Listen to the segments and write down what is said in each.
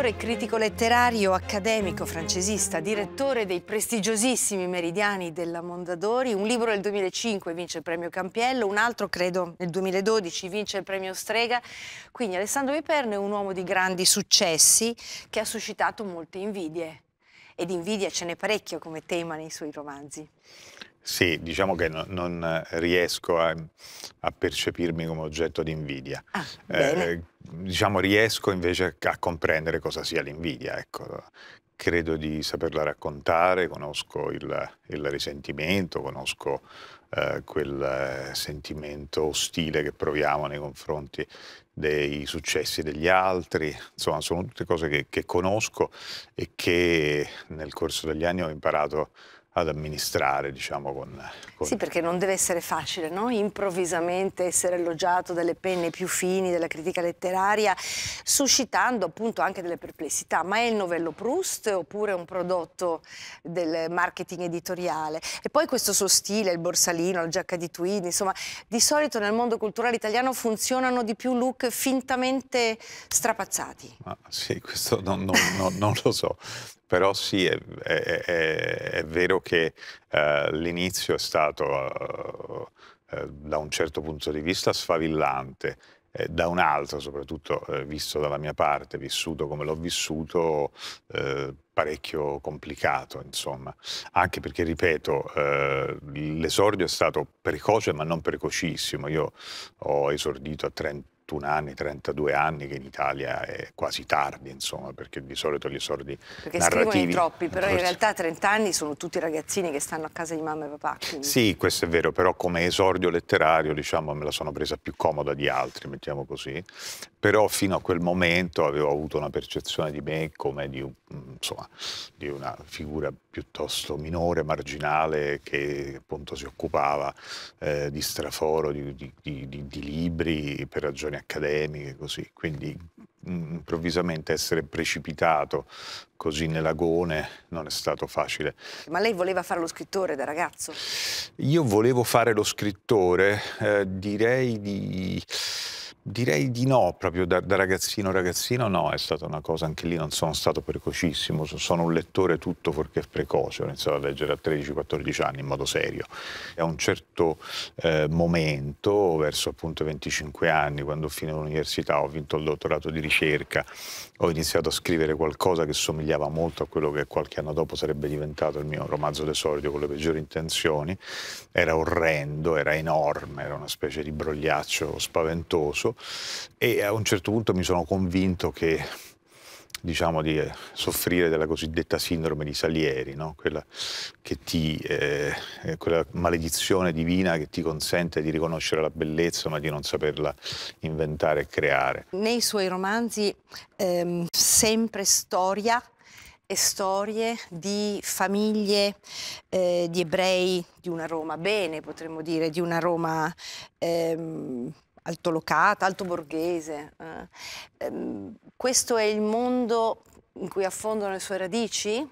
scrittore, critico letterario, accademico, francesista, direttore dei prestigiosissimi Meridiani della Mondadori. Un libro nel 2005 vince il premio Campiello, un altro credo nel 2012 vince il premio Strega. Quindi Alessandro Viperno è un uomo di grandi successi che ha suscitato molte invidie. Ed invidia ce n'è parecchio come tema nei suoi romanzi. Sì, diciamo che no, non riesco a, a, percepirmi come oggetto di invidia. Ah, eh, diciamo riesco invece a comprendere cosa sia l'invidia, ecco. Credo di saperla raccontare, conosco il, il risentimento, conosco eh, quel sentimento ostile che proviamo nei confronti dei successi degli altri, insomma sono tutte cose che, che conosco e che nel corso degli anni ho imparato a ad amministrare, diciamo, con, con... Sì, perché non deve essere facile, no? Improvvisamente essere elogiato dalle penne più fini della critica letteraria, suscitando appunto anche delle perplessità. Ma è il novello Proust oppure un prodotto del marketing editoriale? E poi questo suo stile, il borsalino, la giacca di tweed, insomma, di solito nel mondo culturale italiano funzionano di più look fintamente strapazzati. Ah, sì, questo non, non, non, non lo so però sì, è, è, è, è vero che uh, l'inizio è stato, uh, da un certo punto di vista, sfavillante, eh, da un altro, soprattutto eh, visto dalla mia parte, vissuto come l'ho vissuto, eh, parecchio complicato, insomma. Anche perché, ripeto, l'esordio è stato precoce ma non precocissimo. Io ho esordito a 30 31 anni, 32 anni, che in Italia è quasi tardi, insomma, perché di solito gli esordi perché narrativi... Perché troppi, però in realtà 30 anni sono tutti ragazzini che stanno a casa di mamma e papà. Quindi... Sì, questo è vero, però come esordio letterario, diciamo, me la sono presa più comoda di altri, mettiamo così. Però fino a quel momento avevo avuto una percezione di me come di, insomma, di una figura piuttosto minore, marginale, che appunto si occupava eh, di straforo, di, di, di, di, libri per ragioni accademiche, così. Quindi mm, improvvisamente essere precipitato così nell'agone non è stato facile. Ma lei voleva fare lo scrittore da ragazzo? Io volevo fare lo scrittore, eh, direi di Direi di no, proprio da, da ragazzino ragazzino no, è stata una cosa, anche lì non sono stato precocissimo, sono un lettore tutto fuorché precoce, ho iniziato a leggere a 13-14 anni in modo serio. a un certo eh, momento, verso appunto 25 anni, quando ho finito l'università, ho vinto il dottorato di ricerca, ho iniziato a scrivere qualcosa che somigliava molto a quello che qualche anno dopo sarebbe diventato il mio romanzo d'esordio con le peggiori intenzioni, era orrendo, era enorme, era una specie di brogliaccio spaventoso tutto ecco. e a un certo punto mi sono convinto che diciamo di eh, soffrire della cosiddetta sindrome di Salieri, no? quella, ti, eh, eh, quella maledizione divina che ti consente di riconoscere la bellezza ma di non saperla inventare e creare. Nei suoi romanzi ehm, sempre storia e storie di famiglie eh, di ebrei di una Roma bene, potremmo dire, di una Roma ehm, altolocata, altoborghese. Eh, ehm, questo è il mondo in cui affondano le sue radici?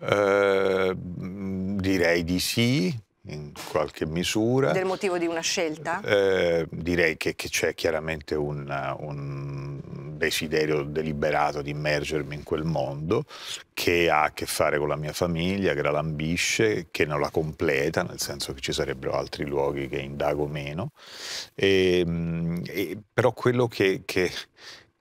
Eh, direi di sì, in qualche misura. Del motivo di una scelta? Eh, direi che, c'è chiaramente un, un desiderio deliberato di immergermi in quel mondo che ha a che fare con la mia famiglia, che la lambisce, che non la completa, nel senso che ci sarebbero altri luoghi che indago meno. E, ehm, e, però quello che, che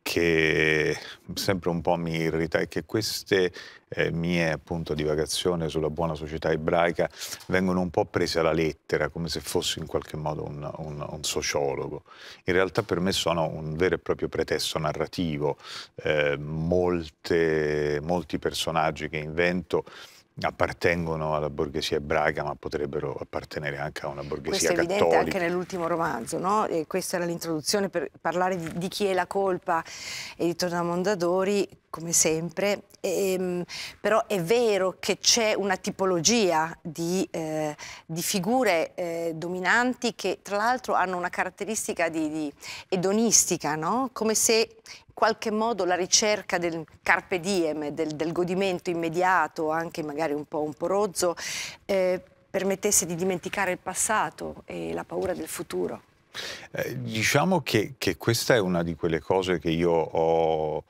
che sempre un po' mi irrita è che queste eh, mie appunto divagazioni sulla buona società ebraica vengono un po' prese alla lettera, come se fossi in qualche modo un, un, un sociologo. In realtà per me sono un vero e proprio pretesto narrativo. Eh, molte, molti personaggi che invento appartengono alla borghesia ebraica ma potrebbero appartenere anche a una borghesia cattolica. Questo è cattolica. evidente anche nell'ultimo romanzo, no? questa era l'introduzione per parlare di, di, chi è la colpa, edito da Mondadori, come sempre, e, ehm, però è vero che c'è una tipologia di, eh, di figure eh, dominanti che tra l'altro hanno una caratteristica di, di edonistica, no? come se qualche modo la ricerca del carpe diem, del, del godimento immediato, anche magari un po', un po rozzo, eh, permettesse di dimenticare il passato e la paura del futuro? Eh, diciamo che, che, questa è una di quelle cose che io ho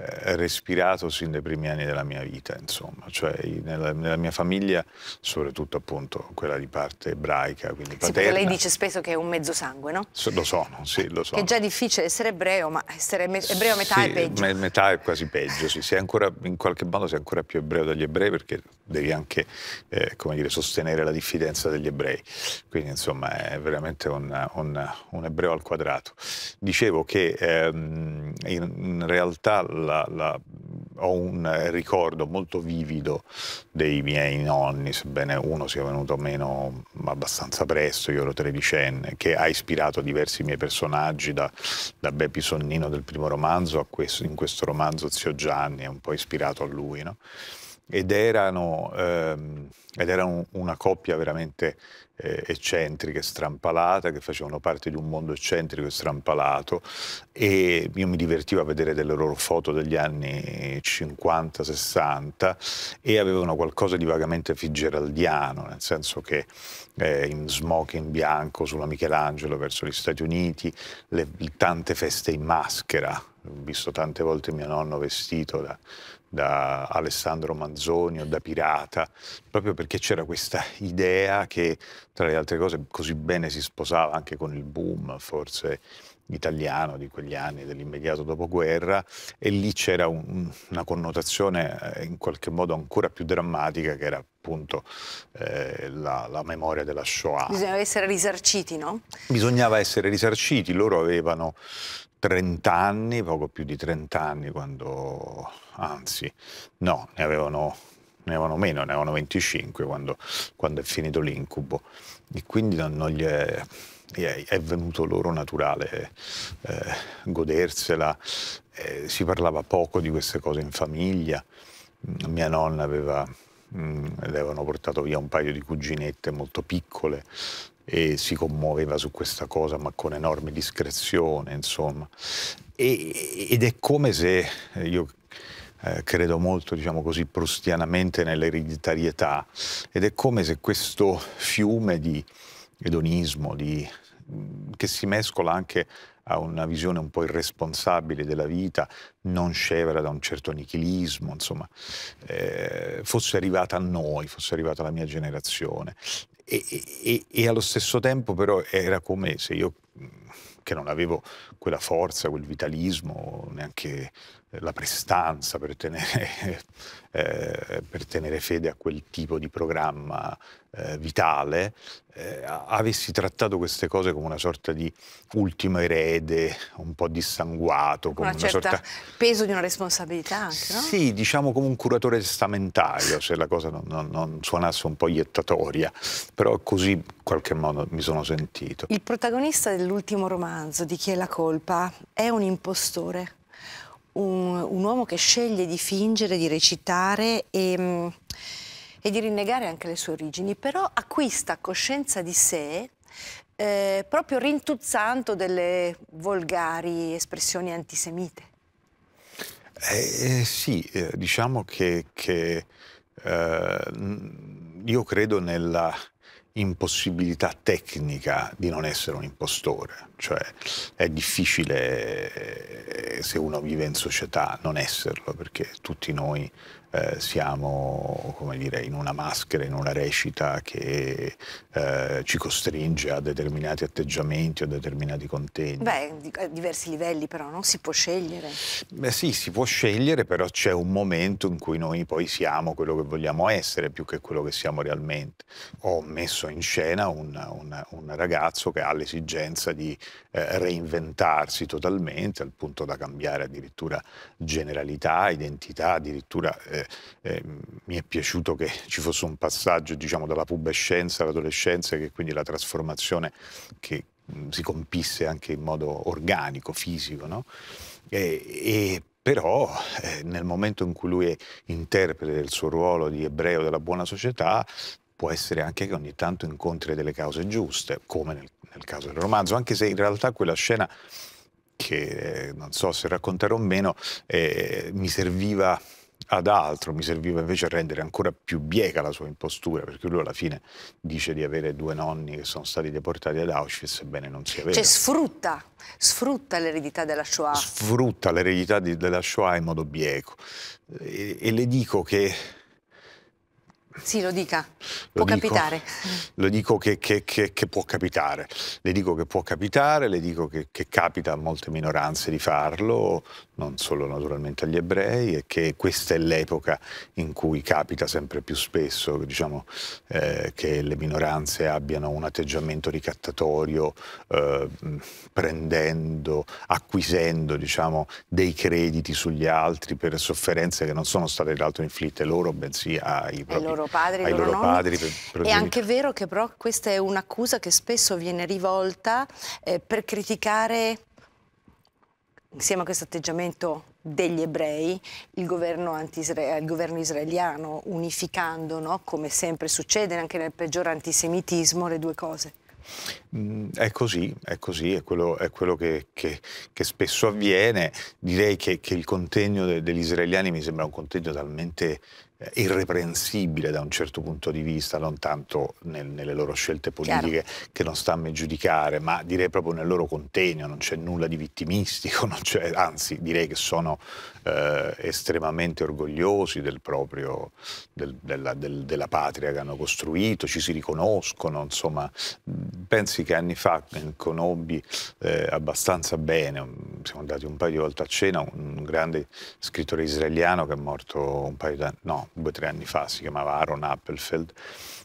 eh, respirato sin dai primi anni della mia vita, insomma, cioè nella, nella, mia famiglia, soprattutto appunto quella di parte ebraica, quindi paterna. Sì, lei dice spesso che è un mezzo sangue, no? So, lo sono, sì, lo sono. È già difficile essere ebreo, ma essere me ebreo metà sì, è peggio. Me metà è quasi peggio, sì, sei ancora, in qualche modo sei ancora più ebreo degli ebrei perché devi anche, eh, come dire, sostenere la diffidenza degli ebrei, quindi insomma è veramente un, un, un ebreo al quadrato. Dicevo che ehm, in, in realtà la, la, ho un ricordo molto vivido dei miei nonni, sebbene uno sia venuto meno abbastanza presto, io ero tredicenne, che ha ispirato diversi miei personaggi, da, da Beppi Sonnino del primo romanzo a questo, in questo romanzo Zio Gianni, è un po' ispirato a lui, no? ed erano, ehm, ed erano una coppia veramente eh, eccentrica e strampalata, che facevano parte di un mondo eccentrico e strampalato e io mi divertivo a vedere delle loro foto degli anni 50-60 e avevano qualcosa di vagamente fitzgeraldiano, nel senso che eh, in smoking bianco sulla Michelangelo verso gli Stati Uniti, le, tante feste in maschera, ho visto tante volte mio nonno vestito da, da Alessandro Manzoni o da Pirata, proprio perché c'era questa idea che tra le altre cose così bene si sposava anche con il boom forse italiano di quegli anni, dell'immediato dopoguerra, e lì c'era un, una connotazione eh, in qualche modo ancora più drammatica che era appunto eh, la, la, memoria della Shoah. Bisognava essere risarciti, no? Bisognava essere risarciti, loro avevano 30 anni, poco più di 30 anni quando, anzi, no, ne avevano, ne avevano meno, ne avevano 25 quando, quando è finito l'incubo e quindi non, non gli è è venuto loro naturale eh, godersela, eh, si parlava poco di queste cose in famiglia, mm, mia nonna aveva, mh, mm, le avevano portato via un paio di cuginette molto piccole e si commuoveva su questa cosa ma con enorme discrezione insomma e, ed è come se io eh, credo molto, diciamo così, prustianamente nell'ereditarietà ed è come se questo fiume di edonismo, di, mm, che si mescola anche a una visione un po' irresponsabile della vita, non scevra da un certo nichilismo, insomma, eh, fosse arrivata a noi, fosse arrivata alla mia generazione. E, e, e allo stesso tempo però era come se io mm, perché non avevo quella forza, quel vitalismo, neanche eh, la prestanza per tenere, eh, per tenere fede a quel tipo di programma eh, vitale, eh, avessi trattato queste cose come una sorta di ultimo erede, un po' dissanguato. Con una, certa sorta... peso di una responsabilità anche, no? Sì, diciamo come un curatore testamentario, se la cosa non, non, non suonasse un po' iettatoria, però così in qualche modo mi sono sentito. Il protagonista dell'ultimo romanzo romanzo di chi è la colpa è un impostore, un, un uomo che sceglie di fingere, di recitare e, mm, e, di rinnegare anche le sue origini, però acquista coscienza di sé eh, proprio rintuzzando delle volgari espressioni antisemite. Eh, eh, sì, eh, diciamo che, che eh, io credo nella impossibilità tecnica di non essere un impostore cioè è difficile eh, se uno vive in società non esserlo, perché tutti noi eh, siamo dire, in una maschera, in una recita che eh, ci costringe a determinati atteggiamenti o a determinati contegni. Beh, a eh, diversi livelli però, non si può scegliere. Beh sì, si può scegliere, però c'è un momento in cui noi poi siamo quello che vogliamo essere più che quello che siamo realmente. Ho messo in scena un, un, un ragazzo che ha l'esigenza di eh, reinventarsi totalmente, al punto da cambiare addirittura generalità, identità, addirittura eh, eh, mi è piaciuto che ci fosse un passaggio diciamo, dalla pubescenza all'adolescenza, e che quindi la trasformazione che mm, si compisse anche in modo organico, fisico. No? E, e però eh, nel momento in cui lui è interprete del suo ruolo di ebreo della buona società, può essere anche che ogni tanto incontri delle cause giuste, come nel nel caso del romanzo, anche se in realtà quella scena che eh, non so se racconterò o meno, eh, mi serviva ad altro, mi serviva invece a rendere ancora più bieca la sua impostura, perché lui alla fine dice di avere due nonni che sono stati deportati ad Auschwitz, sebbene non sia vero. Cioè sfrutta, sfrutta l'eredità della Shoah. Sfrutta l'eredità della Shoah in modo bieco. E, e le dico che sì, lo dica. Lo può dico, capitare. Lo dico che, che, che, che, può capitare. Le dico che può capitare, le dico che, capita a molte minoranze di farlo, non solo naturalmente agli ebrei, e che questa è l'epoca in cui capita sempre più spesso diciamo, eh, che le minoranze abbiano un atteggiamento ricattatorio eh, prendendo, acquisendo diciamo, dei crediti sugli altri per sofferenze che non sono state tra l'altro inflitte loro, bensì ai propri padri, ai loro, loro padri. Per, per è anche vero che però questa è un'accusa che spesso viene rivolta eh, per criticare, insieme a questo atteggiamento degli ebrei, il governo, il governo israeliano, unificando, no? come sempre succede anche nel peggior antisemitismo, le due cose. Mm, è così, è così, è quello, è quello che, che, che, spesso avviene. Direi che, che il contegno de, degli israeliani mi sembra un contegno talmente eh, irreprensibile da un certo punto di vista, non tanto nel, nelle loro scelte politiche Chiaro. che non sta a me giudicare, ma direi proprio nel loro contegno, non c'è nulla di vittimistico, anzi direi che sono eh, estremamente orgogliosi del proprio, del, della, del, della, patria che hanno costruito, ci si riconoscono, insomma, pensi che anni fa conobbi eh, abbastanza bene, mm, siamo andati un paio di volte a cena, un, un grande scrittore israeliano che è morto un paio di anni, no, due o tre anni fa, si chiamava Aaron Appelfeld,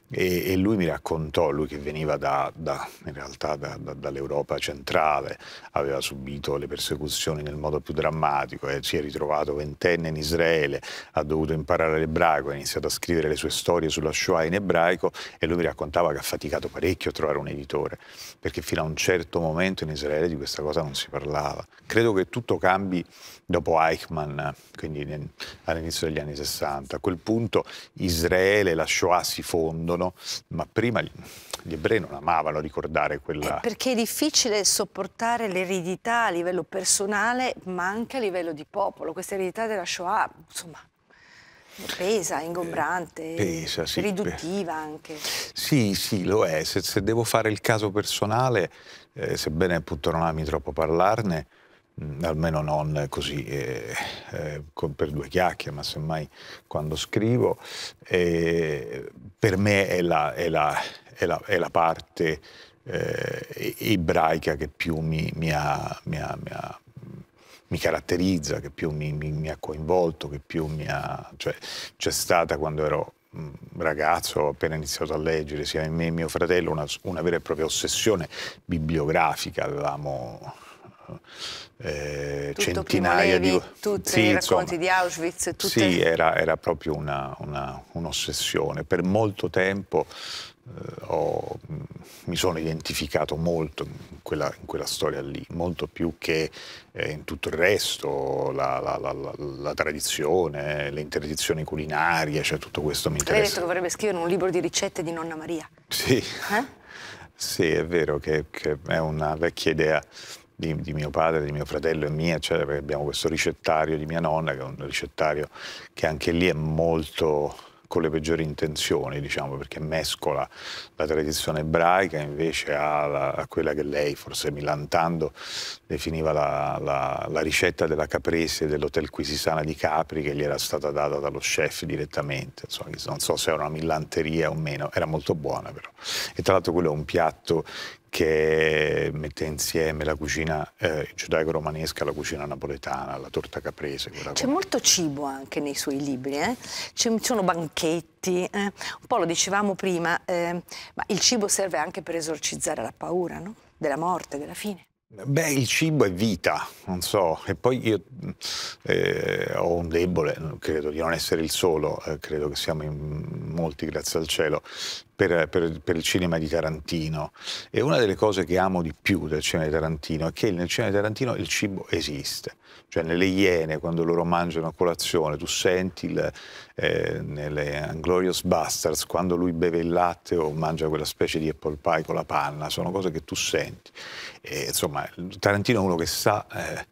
e, e lui mi raccontò, lui che veniva da, da, in realtà da, dall'Europa centrale, aveva subito le persecuzioni nel modo più drammatico, eh, si è ritrovato ventenne in Israele, ha dovuto imparare l'ebraico, ha iniziato a scrivere le sue storie sulla Shoah in ebraico e lui mi raccontava che ha faticato parecchio a trovare un editore, perché fino a un certo momento in Israele di questa cosa non si parlava. Credo che tutto cambi dopo Eichmann, quindi all'inizio degli anni 60. Quello quel punto Israele e la Shoah si fondono, ma prima gli ebrei non amavano ricordare quella... È eh, perché è difficile sopportare l'eredità a livello personale, ma anche a livello di popolo. Questa eredità della Shoah, insomma, Pesa, eh, ingombrante, Pesa, sì, riduttiva anche. Sì, sì, lo è. Se, se, devo fare il caso personale, eh, sebbene appunto non ami troppo parlarne, Mm, almeno non così eh, eh, per due chiacchiere, ma semmai quando scrivo, eh, per me è la, è la, è la, è la parte eh, ebraica che più mi, mi, ha, mi, ha, ha, mi, caratterizza, che più mi, ha coinvolto, che più mi ha... Cioè, c'è stata quando ero mm, ragazzo, ho appena iniziato a leggere, sia in me e mio fratello, una, una vera e propria ossessione bibliografica, avevamo eh, centinaia Levi, di... Tutti sì, i racconti insomma, di Auschwitz? Tutte... Sì, era, era proprio un'ossessione. Un per molto tempo eh, ho, mm, mi sono identificato molto in quella, in quella, storia lì, molto più che eh, in tutto il resto, la, la, la, la, tradizione, le interdizioni culinarie, cioè tutto questo mi interessa. Lei ha detto che vorrebbe scrivere un libro di ricette di Nonna Maria. Sì, eh? sì è vero che, che è una vecchia idea di, di, mio padre, di mio fratello e mia, cioè abbiamo questo ricettario di mia nonna, che è un ricettario che anche lì è molto con le peggiori intenzioni, diciamo, perché mescola la tradizione ebraica invece a, la, a quella che lei, forse milantando, definiva la, la, la ricetta della caprese dell'hotel Quisisana di Capri che gli era stata data dallo chef direttamente, insomma, non so se era una millanteria o meno, era molto buona però. E tra l'altro quello è un piatto che mette insieme la cucina eh, giudaico-romanesca, la cucina napoletana, la torta caprese. C'è molto cibo anche nei suoi libri, eh? ci sono banchetti, eh? un po' lo dicevamo prima, eh, ma il cibo serve anche per esorcizzare la paura no? della morte, della fine. Beh, il cibo è vita, non so, e poi io eh, ho un debole, credo di non essere il solo, eh, credo che siamo in molti, grazie al cielo, per, per, per, il cinema di Tarantino. E una delle cose che amo di più del cinema di Tarantino è che nel cinema di Tarantino il cibo esiste cioè nelle Iene quando loro mangiano a colazione, tu senti il, eh, nelle Glorious Bastards quando lui beve il latte o mangia quella specie di apple pie con la panna, sono cose che tu senti. E, insomma, Tarantino è uno che sa eh,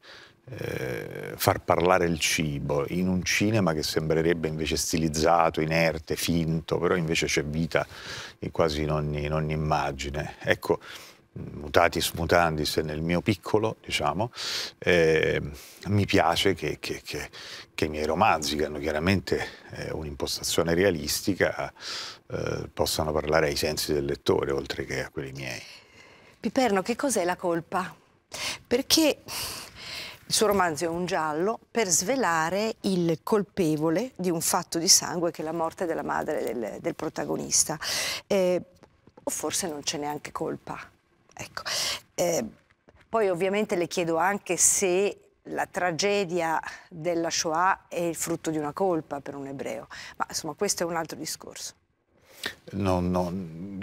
eh, far parlare il cibo in un cinema che sembrerebbe invece stilizzato, inerte, finto, però invece c'è vita quasi in ogni, in ogni immagine. Ecco, mutatis mutandis nel mio piccolo, diciamo, eh, mi piace che, che, che, che, i miei romanzi, che hanno chiaramente eh, un'impostazione realistica, eh, possano parlare ai sensi del lettore, oltre che a quelli miei. Piperno, che cos'è la colpa? Perché il suo romanzo è un giallo per svelare il colpevole di un fatto di sangue che è la morte della madre del, del protagonista. Eh, o forse non c'è neanche colpa Ecco. Eh, poi ovviamente le chiedo anche se la tragedia della Shoah è il frutto di una colpa per un ebreo, ma insomma questo è un altro discorso. No, no,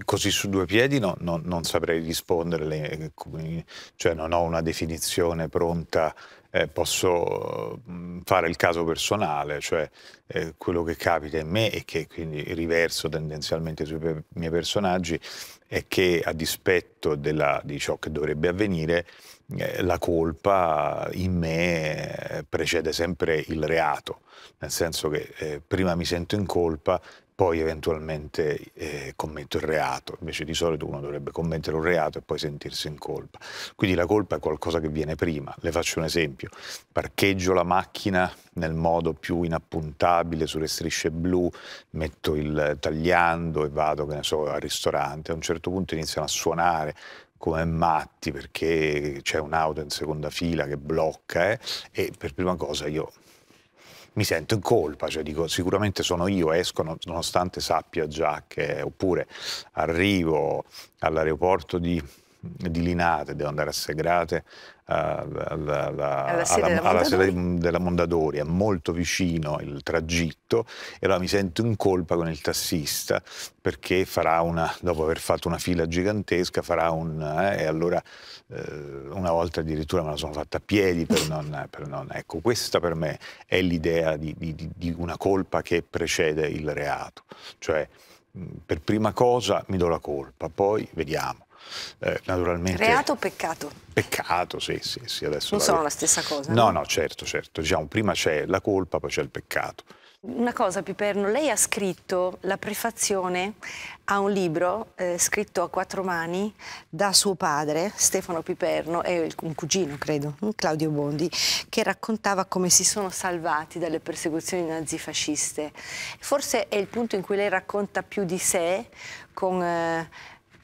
così su due piedi no, non saprei risponderle, eh, cioè non ho una definizione pronta eh, posso mm, fare il caso personale, cioè eh, quello che capita in me e che quindi riverso tendenzialmente sui pe miei personaggi è che a dispetto della, di ciò che dovrebbe avvenire, eh, la colpa in me eh, precede sempre il reato, nel senso che eh, prima mi sento in colpa poi eventualmente eh, commetto il reato, invece di solito uno dovrebbe commettere un reato e poi sentirsi in colpa. Quindi la colpa è qualcosa che viene prima. Le faccio un esempio, parcheggio la macchina nel modo più inappuntabile sulle strisce blu, metto il tagliando e vado, che ne so, al ristorante, a un certo punto iniziano a suonare come matti perché c'è un'auto in seconda fila che blocca eh, e per prima cosa io mi sento in colpa, cioè dico sicuramente sono io, esco nonostante sappia già che oppure arrivo all'aeroporto di dilinate, devono andare assegrate alla, eh, alla, alla, sede, alla, della alla sede della Mondadori, è molto vicino il tragitto e allora mi sento in colpa con il tassista perché farà una, dopo aver fatto una fila gigantesca, farà un... Eh, e allora eh, una volta addirittura me la sono fatta a piedi per non... Per non ecco, questa per me è l'idea di, di, di una colpa che precede il reato, cioè per prima cosa mi do la colpa, poi vediamo eh, naturalmente. Reato o peccato? Peccato, sì, sì, sì. Adesso non la... sono la stessa cosa. No, no, no certo, certo. Diciamo, prima c'è la colpa, poi c'è il peccato. Una cosa, Piperno, lei ha scritto la prefazione a un libro eh, scritto a quattro mani da suo padre, Stefano Piperno, e un cugino, credo, Claudio Bondi, che raccontava come si sono salvati dalle persecuzioni nazifasciste. Forse è il punto in cui lei racconta più di sé, con eh,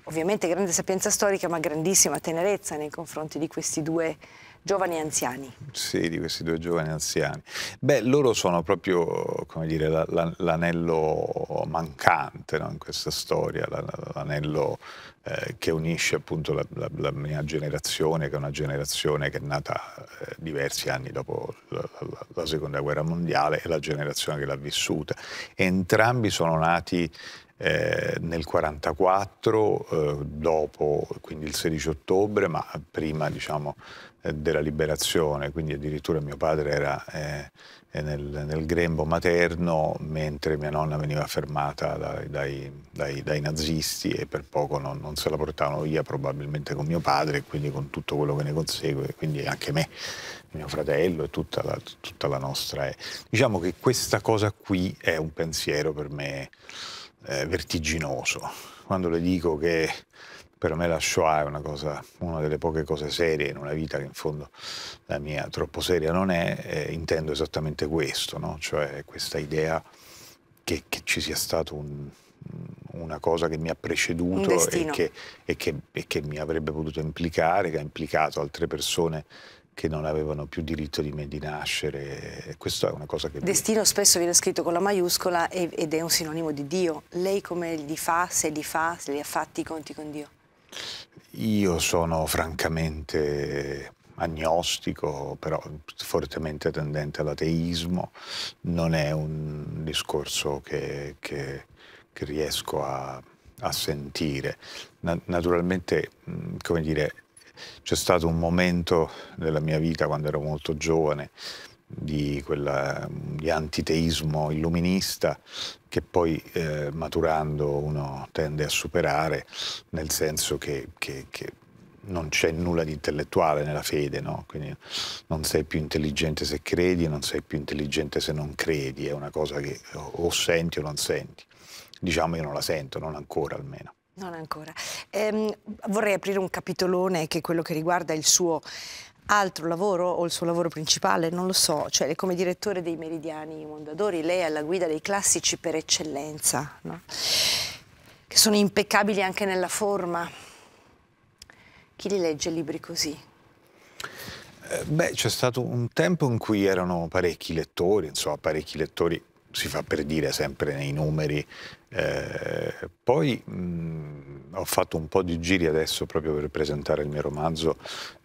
ovviamente grande sapienza storica, ma grandissima tenerezza nei confronti di questi due giovani anziani. Sì, di questi due giovani anziani. Beh, loro sono proprio, come dire, l'anello mancante no? in questa storia, l'anello eh, che unisce appunto la, la, la, mia generazione, che è una generazione che è nata eh, diversi anni dopo la, la Seconda Guerra Mondiale, e la generazione che l'ha vissuta. Entrambi sono nati eh, nel 1944, eh, dopo quindi il 16 ottobre, ma prima diciamo, eh, della liberazione, quindi addirittura mio padre era eh, eh, nel, nel, grembo materno mentre mia nonna veniva fermata dai, dai, dai, dai nazisti e per poco non, non, se la portavano via probabilmente con mio padre e quindi con tutto quello che ne consegue, quindi anche me, mio fratello e tutta la, tutta la nostra. Diciamo che questa cosa qui è un pensiero per me eh, vertiginoso. Quando le dico che per me la Shoah è una, cosa, una delle poche cose serie in una vita che in fondo la mia troppo seria non è, eh, intendo esattamente questo, no? cioè questa idea che, che ci sia stato un, una cosa che mi ha preceduto e che, e, che, e che mi avrebbe potuto implicare, che ha implicato altre persone che non avevano più diritto di, me, di nascere. Questa è una cosa che... Destino mi... spesso viene scritto con la maiuscola ed è un sinonimo di Dio. Lei come li fa, se li fa, se li ha fatti i conti con Dio? Io sono francamente agnostico, però fortemente tendente all'ateismo. Non è un discorso che, che, che riesco a, a sentire. Na naturalmente, come dire, c'è stato un momento della mia vita quando ero molto giovane di, quella, di antiteismo illuminista che poi eh, maturando uno tende a superare, nel senso che, che, che non c'è nulla di intellettuale nella fede, no? quindi non sei più intelligente se credi, non sei più intelligente se non credi, è una cosa che o senti o non senti. Diciamo io non la sento, non ancora almeno. Non ancora. Ehm, vorrei aprire un capitolone che è quello che riguarda il suo altro lavoro o il suo lavoro principale, non lo so, cioè come direttore dei Meridiani Mondadori, lei è alla guida dei classici per eccellenza, no? che sono impeccabili anche nella forma. Chi li legge libri così? Eh, beh, c'è stato un tempo in cui erano parecchi lettori, insomma, parecchi lettori si fa per dire sempre nei numeri. Eh, poi mh, ho fatto un po' di giri adesso proprio per presentare il mio romanzo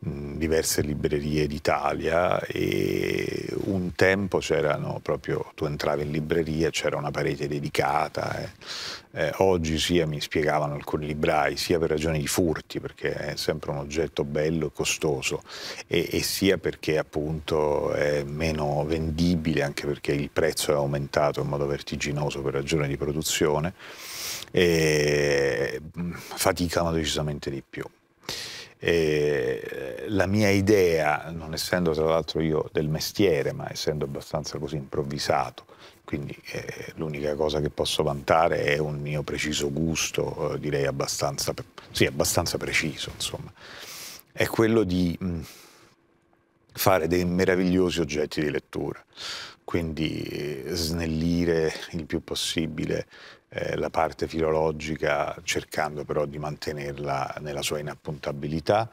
in diverse librerie d'Italia e un tempo c'erano proprio, tu entravi in libreria, c'era una parete dedicata. Eh. Eh, oggi sia mi spiegavano alcuni librai, sia per ragioni di furti, perché è sempre un oggetto bello e costoso, e, e sia perché appunto è meno vendibile, anche perché il prezzo è aumentato in modo vertiginoso per ragioni di produzione e mm, faticano decisamente di più. Eh, la mia idea, non essendo tra l'altro io del mestiere, ma essendo abbastanza così improvvisato, quindi eh, l'unica cosa che posso vantare è un mio preciso gusto, eh, direi abbastanza, sì, abbastanza preciso, insomma, è quello di mh, mm, fare dei meravigliosi oggetti di lettura, quindi eh, snellire il più possibile eh, la parte filologica, cercando però di mantenerla nella sua inappuntabilità,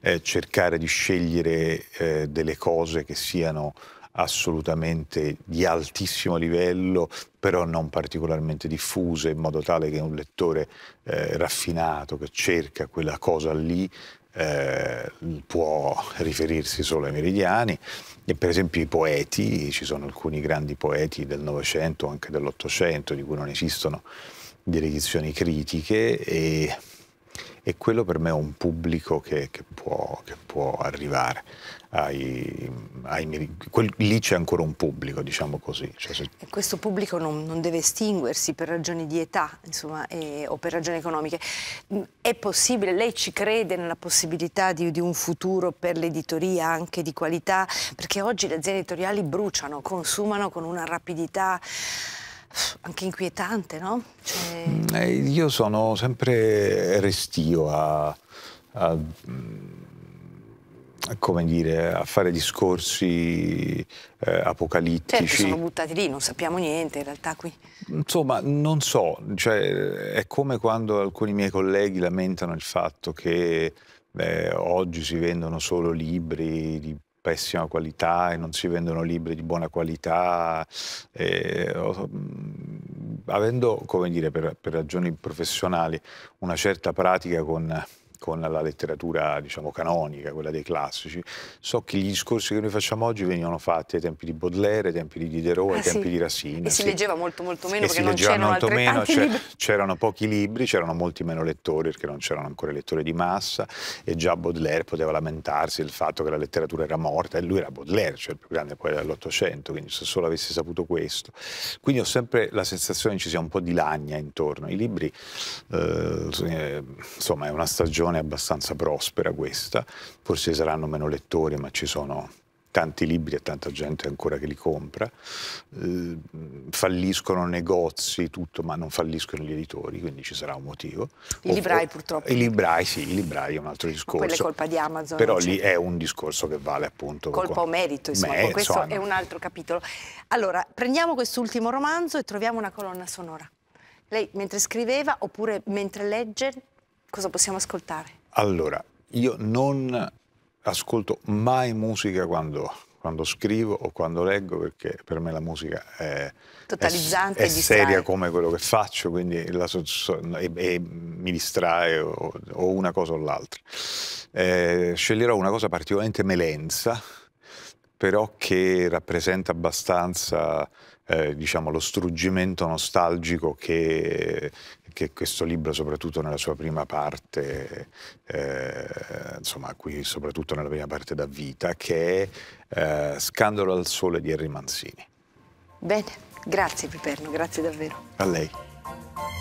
eh, cercare di scegliere eh, delle cose che siano assolutamente di altissimo livello, però non particolarmente diffuse, in modo tale che un lettore eh, raffinato che cerca quella cosa lì eh, può riferirsi solo ai meridiani e per esempio i poeti, ci sono alcuni grandi poeti del Novecento, anche dell'Ottocento, di cui non esistono delle edizioni critiche e e quello per me è un pubblico che, che, può, che può, arrivare. Ai, ai, quel, lì c'è ancora un pubblico, diciamo così. Cioè, se... Questo pubblico non, non, deve estinguersi per ragioni di età insomma, e, o per ragioni economiche. Mm, è possibile, lei ci crede nella possibilità di, di un futuro per l'editoria anche di qualità? Perché oggi le aziende editoriali bruciano, consumano con una rapidità anche inquietante, no? Cioè... Mm, eh, io sono sempre restio a, a, mm, come dire, a fare discorsi eh, apocalittici. Certo, sono buttati lì, non sappiamo niente in realtà qui. Insomma, non so, cioè, è come quando alcuni miei colleghi lamentano il fatto che Beh, oggi si vendono solo libri di pessima qualità e non si vendono libri di buona qualità. E, o, mm, avendo, come dire, per, per ragioni professionali una certa pratica con con la letteratura diciamo, canonica, quella dei classici, so che gli discorsi che noi facciamo oggi venivano fatti ai tempi di Baudelaire, ai tempi di Diderot, ai ah, tempi sì. di Racine. E sì. si leggeva molto molto meno e perché non c'erano altrettanti meno, cioè libri. C'erano pochi libri, c'erano molti meno lettori perché non c'erano ancora lettori di massa e già Baudelaire poteva lamentarsi del fatto che la letteratura era morta e lui era Baudelaire, cioè il più grande poeta dell'Ottocento, quindi se solo avesse saputo questo. Quindi ho sempre la sensazione che ci sia un po' di lagna intorno. I libri, eh, eh insomma, è una stagione edizione abbastanza prospera questa, forse saranno meno lettori ma ci sono tanti libri e tanta gente ancora che li compra, eh, falliscono negozi, tutto, ma non falliscono gli editori, quindi ci sarà un motivo. I librai o, purtroppo. I librai, sì, i librai è un altro discorso. Quella è colpa di Amazon. Però cioè. lì è un discorso che vale appunto. Colpa o merito, insomma, Beh, questo insomma. è un altro capitolo. Allora, prendiamo quest'ultimo romanzo e troviamo una colonna sonora. Lei mentre scriveva oppure mentre legge cosa possiamo ascoltare? Allora, io non ascolto mai musica quando, quando scrivo o quando leggo perché per me la musica è, Totalizzante è, è seria come quello che faccio quindi la, e, e mi distrae o, o, una cosa o l'altra. Eh, sceglierò una cosa particolarmente melensa, però che rappresenta abbastanza eh, diciamo, lo struggimento nostalgico che che questo libro, soprattutto nella sua prima parte, eh, insomma, qui soprattutto nella prima parte da vita, che è eh, Scandalo al sole di Henry Manzini. Bene, grazie Piperno, grazie davvero. A lei.